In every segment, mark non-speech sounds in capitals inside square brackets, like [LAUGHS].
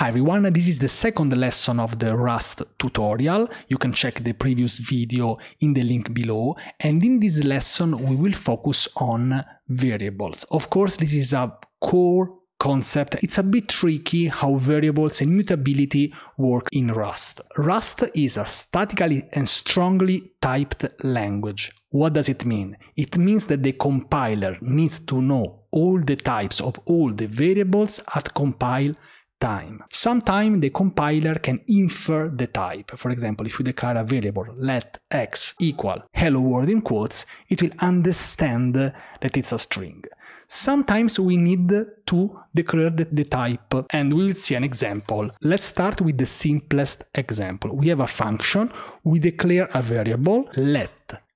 Hi everyone, this is the second lesson of the Rust tutorial. You can check the previous video in the link below and in this lesson we will focus on variables. Of course this is a core concept. It's a bit tricky how variables and mutability work in Rust. Rust is a statically and strongly typed language. What does it mean? It means that the compiler needs to know all the types of all the variables at compile time. Sometimes the compiler can infer the type. For example, if we declare a variable let x equal hello world in quotes, it will understand that it's a string. Sometimes we need to declare the, the type and we'll see an example. Let's start with the simplest example. We have a function, we declare a variable let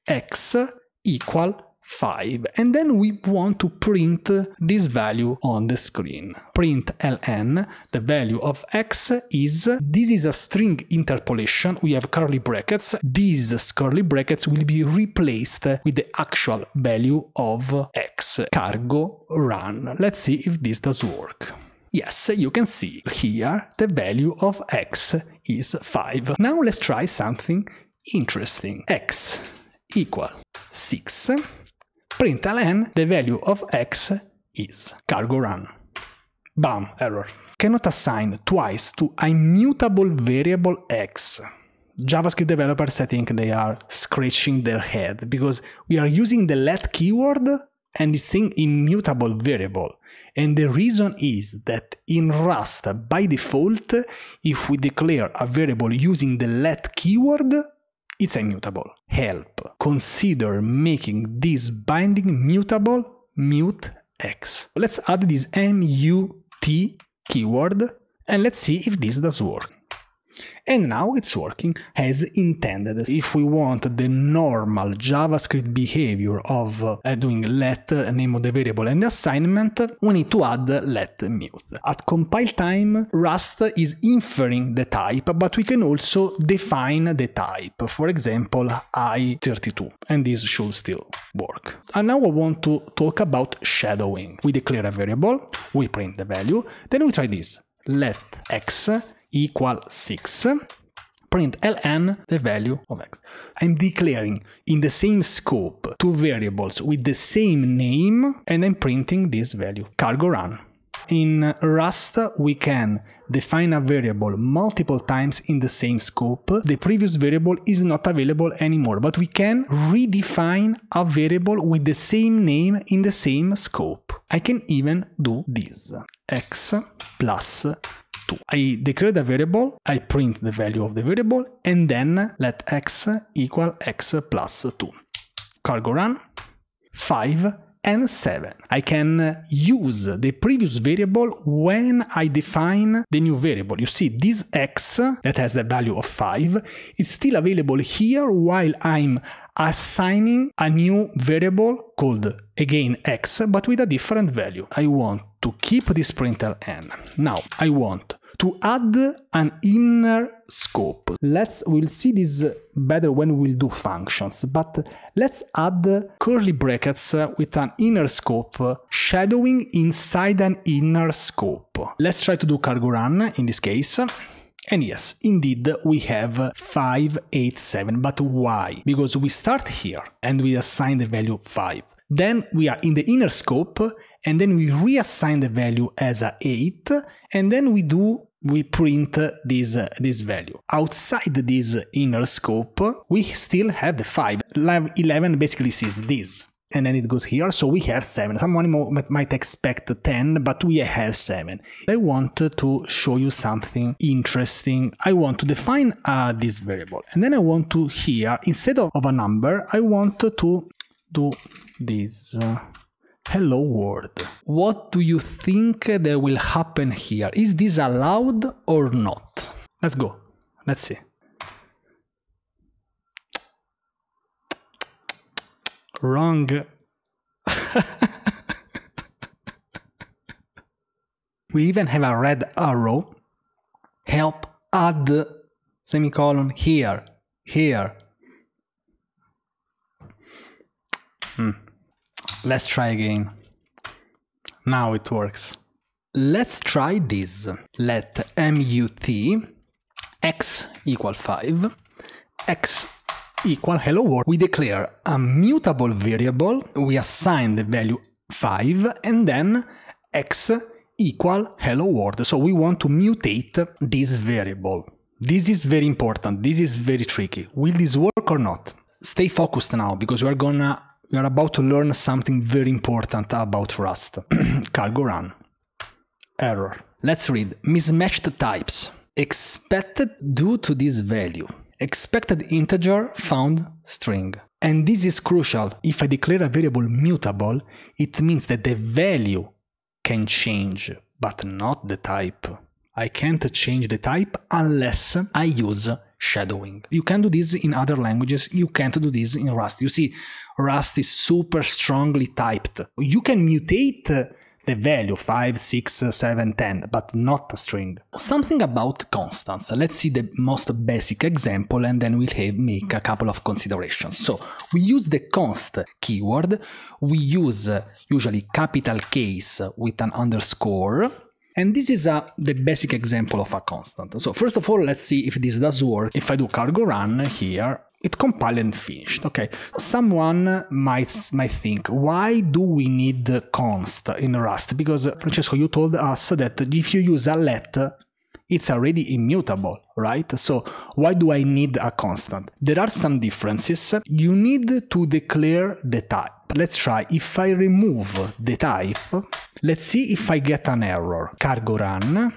x equal 5 and then we want to print this value on the screen. Print ln, the value of x is, this is a string interpolation, we have curly brackets, these curly brackets will be replaced with the actual value of x. Cargo run, let's see if this does work. Yes, you can see here the value of x is 5. Now let's try something interesting. x equal 6 println the value of x is cargo run. Bam, error. Cannot assign twice to immutable variable x. JavaScript developers, I think they are scratching their head because we are using the let keyword and it's saying immutable variable. And the reason is that in Rust, by default, if we declare a variable using the let keyword, it's immutable. Help. Consider making this binding mutable mute x. Let's add this mut keyword and let's see if this does work. And now it's working as intended. If we want the normal JavaScript behavior of uh, doing let uh, name of the variable and the assignment, we need to add let mute. At compile time, Rust is inferring the type, but we can also define the type. For example, I32, and this should still work. And now I want to talk about shadowing. We declare a variable, we print the value, then we try this, let x equal 6, print ln the value of x. I'm declaring in the same scope two variables with the same name and I'm printing this value, cargo run. In Rust, we can define a variable multiple times in the same scope. The previous variable is not available anymore, but we can redefine a variable with the same name in the same scope. I can even do this. x plus I declare the variable, I print the value of the variable, and then let x equal x plus 2. Cargo run. 5 and 7. I can use the previous variable when I define the new variable. You see, this x that has the value of 5 is still available here while I'm assigning a new variable called again x but with a different value. I want to keep this println. n. Now I want to add an inner scope. Let's, we'll see this better when we'll do functions, but let's add curly brackets with an inner scope, shadowing inside an inner scope. Let's try to do cargo run in this case. And yes, indeed, we have 587, but why? Because we start here and we assign the value 5. Then we are in the inner scope and then we reassign the value as a 8 and then we do we print this, uh, this value. Outside this inner scope, we still have the 5. 11 basically sees this. And then it goes here, so we have 7. Someone might expect 10, but we have 7. I want to show you something interesting. I want to define uh, this variable. And then I want to here, instead of, a number, I want to do this. Uh, Hello world. What do you think that will happen here? Is this allowed or not? Let's go. Let's see. Wrong. [LAUGHS] we even have a red arrow. Help add semicolon here, here. Hmm. Let's try again. Now it works. Let's try this. Let mut x equal 5, x equal hello world. We declare a mutable variable, we assign the value 5, and then x equal hello world. So we want to mutate this variable. This is very important. This is very tricky. Will this work or not? Stay focused now because we are gonna we are about to learn something very important about Rust. [CLEARS THROAT] Cargo run. Error. Let's read mismatched types. Expected due to this value. Expected integer found string. And this is crucial. If I declare a variable mutable, it means that the value can change, but not the type. I can't change the type unless I use shadowing. You can do this in other languages, you can't do this in Rust. You see, Rust is super strongly typed. You can mutate the value 5, 6, 7, 10, but not a string. Something about constants. Let's see the most basic example and then we'll have, make a couple of considerations. So we use the const keyword, we use uh, usually capital case with an underscore, and this is a, uh, the basic example of a constant. So first of all, let's see if this does work. If I do cargo run here, it compiled and finished. Okay, someone might might think, why do we need const in Rust? Because uh, Francesco, you told us that if you use a let, it's already immutable, right? So why do I need a constant? There are some differences. You need to declare the type. Let's try. If I remove the type, Let's see if I get an error. Cargo run.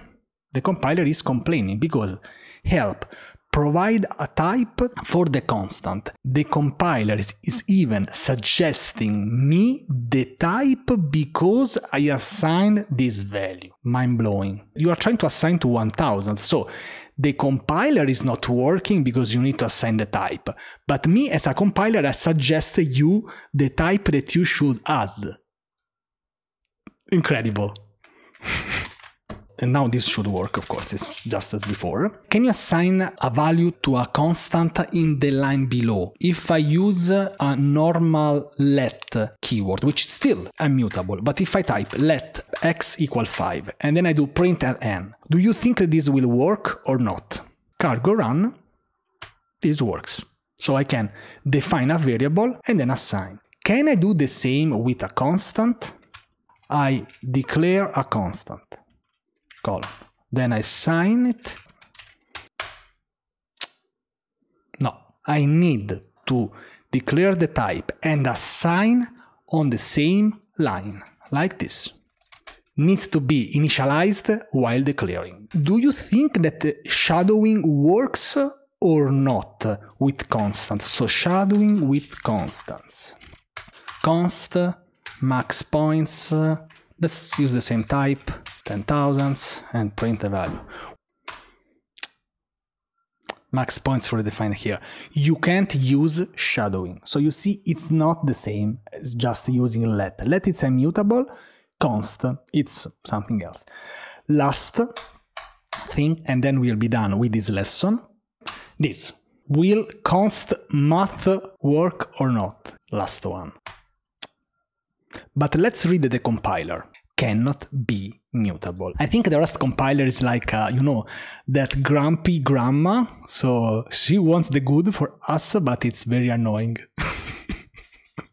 The compiler is complaining because help provide a type for the constant. The compiler is even suggesting me the type because I assigned this value. Mind blowing. You are trying to assign to 1000, so the compiler is not working because you need to assign the type. But me as a compiler, I suggest you the type that you should add incredible. and now this should work, of course, it's just as before. Can you assign a value to a constant in the line below? If I use a normal let keyword, which is still immutable, but if I type let x equal 5 and then I do print ln, do you think this will work or not? Cargo run, this works. So I can define a variable and then assign. Can I do the same with a constant? I declare a constant, column. Then I sign it. No, I need to declare the type and assign on the same line, like this. Needs to be initialized while declaring. Do you think that shadowing works or not with constants? So shadowing with constants. Const max points. Uh, let's use the same type, 10,000s, and print the value. Max points were defined here. You can't use shadowing. So you see, it's not the same as just using let. Let it's immutable, const, it's something else. Last thing, and then we'll be done with this lesson. This. Will const math work or not? Last one. But let's read the compiler. Cannot be mutable. I think the Rust compiler is like, uh, you know, that grumpy grandma. So she wants the good for us, but it's very annoying. [LAUGHS]